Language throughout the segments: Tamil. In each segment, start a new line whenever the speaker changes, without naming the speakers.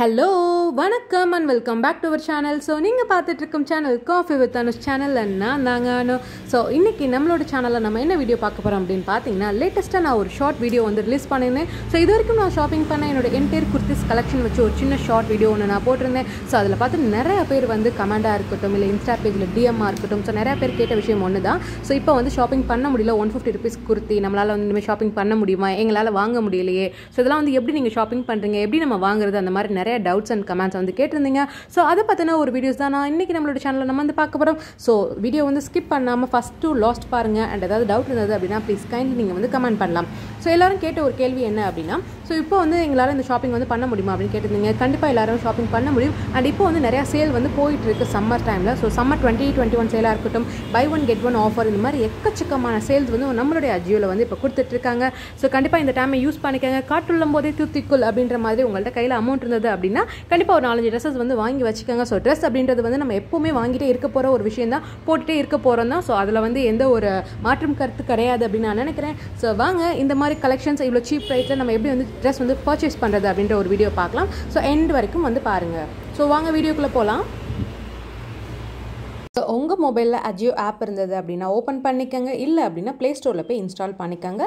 ஹலோ வணக்கம் and welcome back to our channel so நீங்கள் பார்த்துட்டு இருக்கும் channel coffee with Anush channel என்ன நாங்கள் ஸோ இன்றைக்கி நம்மளோட சேனலில் நம்ம என்ன வீடியோ பார்க்க போகிறோம் அப்படின்னு பார்த்தீங்கன்னா லேட்டஸ்ட்டாக நான் ஒரு ஷார்ட் வீடியோ வந்து ரிலீஸ் பண்ணியிருந்தேன் ஸோ இது வரைக்கும் நான் ஷாப்பிங் பண்ண என்னோட என்டையர் குர்த்திஸ் கலெக்ஷன் வச்சு ஒரு சின்ன ஷார்ட் வீடியோ ஒன்று நான் போட்டிருந்தேன் ஸோ அதில் பார்த்து நிறைய பேர் வந்து கமெண்டாக இருக்கட்டும் இல்லை இன்ஸ்டா பேஜில் டிஎம்மாக இருக்கட்டும் ஸோ நிறையா பேர் கேட்ட விஷயம் ஒன்று தான் ஸோ இப்போ வந்து ஷாப்பிங் பண்ண முடியல ஒன் ஃபிஃப்டி ருபீஸ் குர்த்தி நம்மளால் வந்து இனிமேல் ஷாப்பிங் பண்ண முடியுமா எங்களால் வாங்க முடியலையே ஸோ இதெல்லாம் வந்து எப்படி நீங்கள் ஷாப்பிங் பண்ணுறீங்க எப்படி நம்ம வாங்குறது அந்த மாதிரி நிறைய நிறைய டவுட்ஸ் அண்ட் கமெண்ட்ஸ் வந்து கேட்டிருந்தீங்க ஸோ அதை பற்றின ஒரு வீடியோஸ் தான் நான் இன்றைக்கி நம்மளோட சேனலில் நம்ம வந்து பார்க்க போகிறோம் ஸோ வீடியோ வந்து ஸ்கிப் பண்ணாமல் ஃபஸ்ட் லாஸ்ட் பாருங்கள் அண்ட் ஏதாவது டவுட் இருந்தது அப்படின்னா ப்ளீஸ் கைண்ட்லி நீங்கள் வந்து கமெண்ட் பண்ணலாம் ஸோ எல்லோரும் கேட்ட ஒரு கேள்வி என்ன அப்படின்னா ஸோ இப்போ வந்து எங்களால் இந்த ஷாப்பிங் வந்து பண்ண முடியுமா அப்படின்னு கேட்டிருந்தீங்க கண்டிப்பாக எல்லாரும் ஷாப்பிங் பண்ண முடியும் அண்ட் இப்போ வந்து நிறையா சேல் வந்து போயிட்டு இருக்கு சம்மர் டைமில் so summer twenty twenty one சேலாக இருக்கட்டும் buy one get one offer இந்த மாதிரி எக்கச்சக்கமான சேல்ஸ் வந்து நம்மளுடைய அஜியோவில் வந்து இப்போ கொடுத்துட்ருக்காங்க ஸோ கண்டிப்பாக இந்த டைமை யூஸ் பண்ணிக்கோங்க காற்றுள்ளும் போதே தூத்திக்குள் அப்படின்ற மாதிரி உங்கள்கிட்ட கையில் அமௌண்ட் இருந்தது அப்படின்னா கண்டிப்பாக ஒரு நாலஞ்சு ட்ரெஸ்ஸஸ் வந்து வாங்கி வச்சுக்கோங்க ஸோ ட்ரெஸ் அப்படின்றது வந்து நம்ம எப்போவுமே வாங்கிட்டே இருக்க போகிற ஒரு விஷயம் தான் போட்டுகிட்டே இருக்க போகிறோம் தான் ஸோ அதில் வந்து எந்த ஒரு மாற்றம் கருத்து கிடையாது அப்படின்னு நான் நினைக்கிறேன் ஸோ வாங்க இந்த மாதிரி மாதிரி கலெக்ஷன்ஸ் இவ்வளோ சீப் ரேட்டில் நம்ம எப்படி வந்து ட்ரெஸ் வந்து பர்ச்சேஸ் பண்ணுறது அப்படின்ற ஒரு வீடியோ பார்க்கலாம் ஸோ எண்ட் வரைக்கும் வந்து பாருங்கள் ஸோ வாங்க வீடியோக்குள்ளே போகலாம் ஸோ உங்கள் மொபைலில் அஜியோ ஆப் இருந்தது அப்படின்னா ஓப்பன் பண்ணிக்கோங்க இல்லை அப்படின்னா ப்ளே ஸ்டோரில் போய் இன்ஸ்டால் பண்ணிக்கோங்க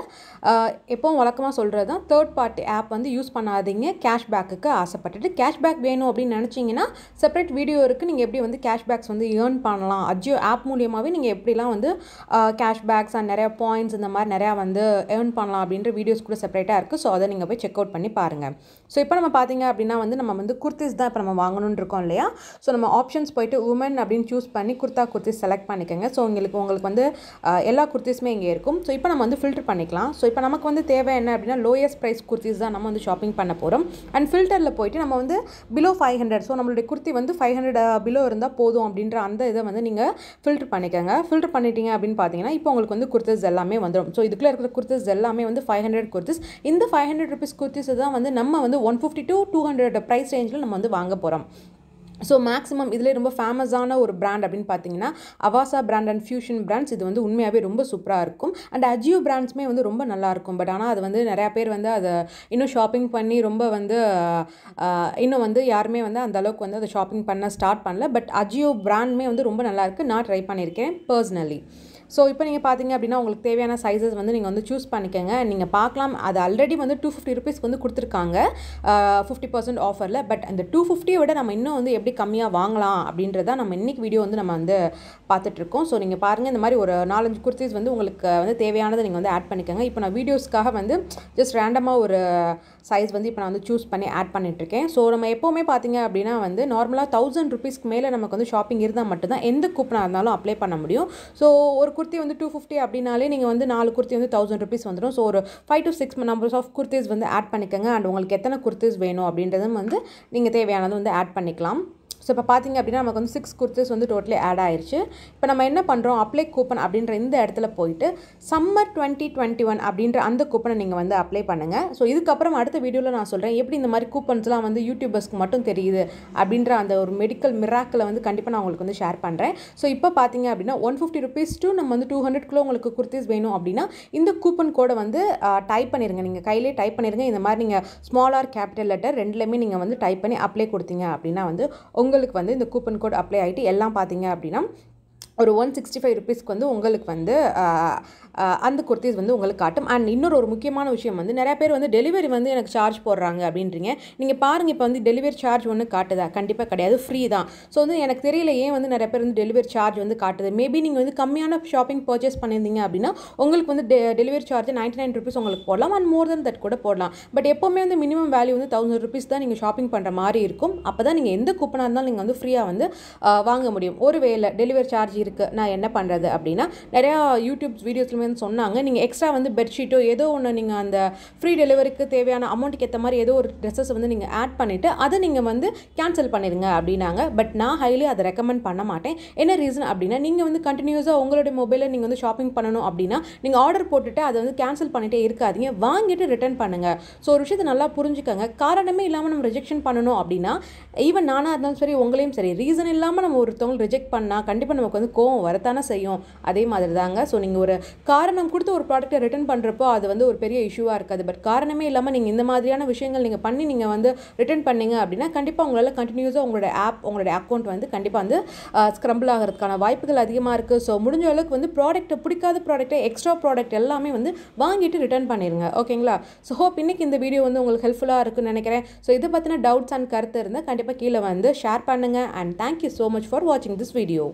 எப்போவும் வழக்கமாக சொல்கிறது தான் தேர்ட் பார்ட்டி ஆப் வந்து யூஸ் பண்ணாதீங்க கேஷ்பேக்கு ஆசைப்பட்டுட்டு கேஷ்பேக் வேணும் அப்படின்னு நினச்சிங்கன்னா செப்பரேட் வீடியோ இருக்குது நீங்கள் எப்படி வந்து கேஷ்பேக்ஸ் வந்து ஏர்ன் பண்ணலாம் அஜியோ ஆப் மூலியமாகவே நீங்கள் எப்படிலாம் வந்து கேஷ்பேக்ஸ் அண்ட் நிறையா பாயிண்ட்ஸ் இந்த மாதிரி நிறையா வந்து ஏர்ன் பண்ணலாம் அப்படின்ற வீடியோஸ் கூட செப்பரேட்டாக இருக்குது ஸோ அதை நீங்கள் போய் செக் அவுட் பண்ணி பாருங்கள் ஸோ இப்போ நம்ம பார்த்தீங்க அப்படின்னா வந்து நம்ம வந்து குர்த்திஸ் தான் இப்போ நம்ம வாங்கணுன்னு இருக்கோம் இல்லையா ஸோ நம்ம ஆப்ஷன்ஸ் போயிட்டு உமன் அப்படின்னு சூஸ் பண்ணி குர்த்தா குர்த்தி செலக்ட் பண்ணிக்கோங்க ஸோ உங்களுக்கு உங்களுக்கு வந்து எல்லா குர்த்திஸுமே இங்கே இருக்கும் ஸோ இப்போ நம்ம வந்து ஃபில்டர் பண்ணிக்கலாம் ஸோ இப்போ நமக்கு வந்து தேவை என்ன அப்படின்னா லோயஸ்ட் ப்ரைஸ் குர்த்திஸ் தான் நம்ம வந்து ஷாப்பிங் பண்ண போகிறோம் அண்ட் ஃபில்டரில் போயிட்டு நம்ம வந்து பிலோ ஃபைவ் ஹண்ட்ரட் ஸோ நம்மளுடைய குர்த்தி வந்து ஃபைவ் ஹண்ட்ரட் பிலோ இருந்தால் போதும் அப்படின்ற அந்த இதை வந்து நீங்கள் ஃபில்டர் பண்ணிக்கோங்க ஃபில்டர் பண்ணிட்டீங்க அப்படின்னு பார்த்தீங்கன்னா இப்போ உங்களுக்கு வந்து குர்த்திஸ் எல்லாமே வந்துடும் ஸோ இதுக்குள்ளே இருக்கிற குர்த்திஸ் எல்லாமே வந்து ஃபைவ் ஹண்ட்ரட் குர்த்திஸ் இந்த ஃபைவ் ஹண்ட்ரட் ருபீஸ் குர்த்திஸ் தான் வந்து நம்ம வந்து one fifty to two hundred price ரேஞ்சில் நம்ம வந்து வாங்க போகிறோம் ஸோ மேக்ஸிமம் இதில் ரொம்ப ஃபேமஸான ஒரு பிராண்ட் அப்படின்னு பார்த்தீங்கன்னா Avaasa brand and fusion brands இது வந்து உண்மையாகவே ரொம்ப சூப்பராக இருக்கும் அண்ட் அஜியோ பிராண்ட்ஸுமே வந்து ரொம்ப நல்லாயிருக்கும் பட் ஆனால் அது வந்து நிறையா பேர் வந்து அதை இன்னும் ஷாப்பிங் பண்ணி ரொம்ப வந்து இன்னும் வந்து யாருமே வந்து அந்த அளவுக்கு வந்து அதை ஷாப்பிங் பண்ண ஸ்டார்ட் பண்ணல பட் அஜியோ பிராண்ட்மே வந்து ரொம்ப நல்லாயிருக்கு நான் ட்ரை பண்ணியிருக்கேன் பர்சனலி ஸோ இப்போ நீங்கள் பார்த்தீங்க அப்படின்னா உங்களுக்கு தேவையான சைஸஸ் வந்து நீங்கள் வந்து சூஸ் பண்ணிக்கோங்க நீங்கள் பார்க்கலாம் அது ஆல்ரெடி வந்து டூ ஃபிஃப்டி ருபீஸ்க்கு வந்து கொடுத்துருக்காங்க ஃபிஃப்டி பர்சன்ட் ஆஃபரில் பட் அந்த டூ ஃபிஃப்டியை விட நம்ம இன்னும் வந்து எப்படி கம்மியாக வாங்கலாம் அப்படின்றத நம்ம இன்றைக்கி வீடியோ வந்து நம்ம வந்து பார்த்துட்ருக்கோம் ஸோ நீங்கள் பாருங்கள் இந்த மாதிரி ஒரு நாலஞ்சு குர்த்திஸ் வந்து உங்களுக்கு வந்து தேவையானதை நீங்கள் வந்து ஆட் பண்ணிக்கோங்க இப்போ நான் வீடியோஸ்க்காக வந்து ஜஸ்ட் ரேண்டமாக ஒரு சைஸ் வந்து இப்போ நான் வந்து சூஸ் பண்ணி ஆட் இருக்கேன் ஸோ நம்ம எப்போவுமே பார்த்திங்க அப்படின்னா வந்து நார்மலாக தௌசண்ட் ருபீஸ்க்கு மேலே நமக்கு வந்து ஷாப்பிங் இருந்தால் மட்டும்தான் எந்த கூப்பனாக இருந்தாலும் அப்ளை பண்ண முடியும் ஸோ ஒரு குர்த்தி வந்து டூ ஃபிஃப்டி அப்படின்னாலே நீங்கள் வந்து நாலு குர்த்தி வந்து தௌசண்ட் ருபீஸ் வந்துடும் ஸோ ஒரு five to six numbers of kurtis வந்து ஆட் பண்ணிக்கோங்க அண்ட் உங்களுக்கு எத்தனை குர்த்திஸ் வேணும் அப்படின்றதும் வந்து நீங்கள் தேவையானது வந்து ஆட் பண்ணிக்கலாம் ஸோ இப்போ பார்த்திங்க அப்படின்னா நமக்கு வந்து சிக்ஸ் குர்த்திஸ் வந்து டோட்டலி ஆட் ஆயிடுச்சு இப்போ நம்ம என்ன பண்ணுறோம் அப்ளை கூப்பன் அப்படின்ற இந்த இடத்துல போயிட்டு சம்மர் டுவெண்ட்டி டுவெண்ட்டி ஒன் அப்படின்ற அந்த கூப்பனை நீங்கள் வந்து அப்ளை பண்ணுங்கள் ஸோ இதுக்கப்புறம் அடுத்த வீடியோவில் நான் சொல்கிறேன் எப்படி இந்த மாதிரி கூப்பன்ஸ்லாம் வந்து யூடியூபர்ஸ்க்கு மட்டும் தெரியுது அப்படின்ற அந்த ஒரு மெடிக்கல் மிராக்கில் வந்து கண்டிப்பாக நான் உங்களுக்கு வந்து ஷேர் பண்ணுறேன் ஸோ இப்போ பார்த்தீங்க அப்படின்னா ஒன் ஃபிஃப்டி ருபீஸ் டூ நம்ம வந்து டூ ஹண்ட்ரட்குள்ளே உங்களுக்கு குர்த்திஸ் வேணும் அப்படின்னா இந்த கூப்பன் கோடை வந்து டைப் பண்ணிடுங்க நீங்கள் கையிலே டைப் பண்ணிடுங்க இந்த மாதிரி நீங்கள் ஸ்மால் ஆர் கேபிட்டல் லெட்டர் ரெண்டுலேயுமே நீங்கள் வந்து டைப் பண்ணி அப்ளை கொடுத்தீங்க அப்படின்னா வந்து உங்கள் உங்களுக்கு வந்து இந்த கூப்பன் கோட் அப்ளை ஆகிட்டு எல்லாம் பார்த்தீங்க அப்படின்னா ஒரு ஒன் சிக்ஸ்டி ஃபைவ் ருபீஸ்க்கு வந்து உங்களுக்கு வந்து அந்த குர்த்திஸ் வந்து உங்களுக்கு காட்டும் அண்ட் இன்னொரு ஒரு முக்கியமான விஷயம் வந்து நிறையா பேர் வந்து டெலிவரி வந்து எனக்கு சார்ஜ் போடுறாங்க அப்படின்றீங்க நீங்கள் பாருங்கள் இப்போ வந்து டெலிவரி சார்ஜ் ஒன்று காட்டுதா கண்டிப்பாக கிடையாது ஃப்ரீ தான் ஸோ வந்து எனக்கு தெரியல ஏன் வந்து நிறைய பேர் வந்து டெலிவரி சார்ஜ் வந்து காட்டுது மேபி நீங்கள் வந்து கம்மியான ஷாப்பிங் பர்ச்சேஸ் பண்ணியிருந்தீங்க அப்படின்னா உங்களுக்கு வந்து delivery charge ninety nine rupees உங்களுக்கு போடலாம் அண்ட் மோர் தென் தட் கூட போடலாம் பட் எப்போவுமே வந்து மினிமம் வேல்யூ வந்து தௌசண்ட் ருபீஸ் தான் நீங்கள் ஷாப்பிங் பண்ணுற மாதிரி இருக்கும் அப்போ தான் நீங்கள் எந்த கூப்பனாக இருந்தாலும் நீங்கள் வந்து ஃப்ரீயாக வந்து வாங்க முடியும் ஒருவேளை டெலிவரி சார்ஜ் இருக்குது இதுக்கு நான் என்ன பண்ணுறது அப்படின்னா நிறையா யூடியூப் வீடியோஸ்லுமே சொன்னாங்க நீங்கள் எக்ஸ்ட்ரா வந்து பெட்ஷீட்டோ ஏதோ ஒன்று நீங்கள் அந்த ஃப்ரீ டெலிவரிக்கு தேவையான அமௌண்ட்டுக்கு ஏற்ற மாதிரி ஏதோ ஒரு ட்ரெஸ்ஸஸ் வந்து நீங்கள் ஆட் பண்ணிவிட்டு அதை நீங்கள் வந்து கேன்சல் பண்ணிடுங்க அப்படின்னாங்க பட் நான் ஹைலி அதை ரெக்கமெண்ட் பண்ண மாட்டேன் என்ன ரீசன் அப்படின்னா நீங்கள் வந்து கண்டினியூஸாக உங்களுடைய மொபைலில் நீங்கள் வந்து ஷாப்பிங் பண்ணணும் அப்படின்னா நீங்கள் ஆர்டர் போட்டுவிட்டு அதை வந்து கேன்சல் பண்ணிகிட்டே இருக்காதிங்க வாங்கிட்டு ரிட்டர்ன் பண்ணுங்கள் ஸோ ஒரு விஷயத்தை நல்லா புரிஞ்சுக்கோங்க காரணமே இல்லாமல் நம்ம ரிஜெக்ஷன் பண்ணணும் அப்படின்னா ஈவன் நானாக இருந்தாலும் சரி உங்களையும் சரி ரீசன் இல்லாமல் நம்ம ஒருத்தவங்க ரிஜெக்ட் பண்ணால் கண்டிப்பாக நமக்கு வந்து கோவம் வரத்தானே செய்யும் அதே மாதிரி தாங்க ஸோ நீங்கள் ஒரு காரணம் கொடுத்து ஒரு ப்ராடக்ட்டை ரிட்டன் பண்ணுறப்போ அது வந்து ஒரு பெரிய இஷ்யூவாக இருக்காது பட் காரணமே இல்லாமல் நீங்கள் இந்த மாதிரியான விஷயங்கள் நீங்கள் பண்ணி நீங்கள் வந்து ரிட்டர்ன் பண்ணீங்க அப்படின்னா கண்டிப்பாக உங்களால் கண்டினியூஸாக உங்களோட ஆப் உங்களுடைய அக்கௌண்ட் வந்து கண்டிப்பாக வந்து ஸ்க்ரம்பிள் ஆகிறதுக்கான வாய்ப்புகள் அதிகமாக இருக்குது ஸோ முடிஞ்ச அளவுக்கு வந்து ப்ராடக்ட்டை பிடிக்காத ப்ராடக்ட்டை எக்ஸ்ட்ரா ப்ராடக்ட் எல்லாமே வந்து வாங்கிட்டு ரிட்டர்ன் பண்ணிடுங்க ஓகேங்களா ஸோ ஹோப் இன்றைக்கி இந்த வீடியோ வந்து உங்களுக்கு ஹெல்ப்ஃபுல்லாக இருக்குன்னு நினைக்கிறேன் ஸோ இதை பற்றின டவுட்ஸ் அண்ட் கருத்து இருந்தால் கண்டிப்பாக கீழே வந்து ஷேர் பண்ணுங்கள் and thank you so much for வாட்சிங் திஸ் வீடியோ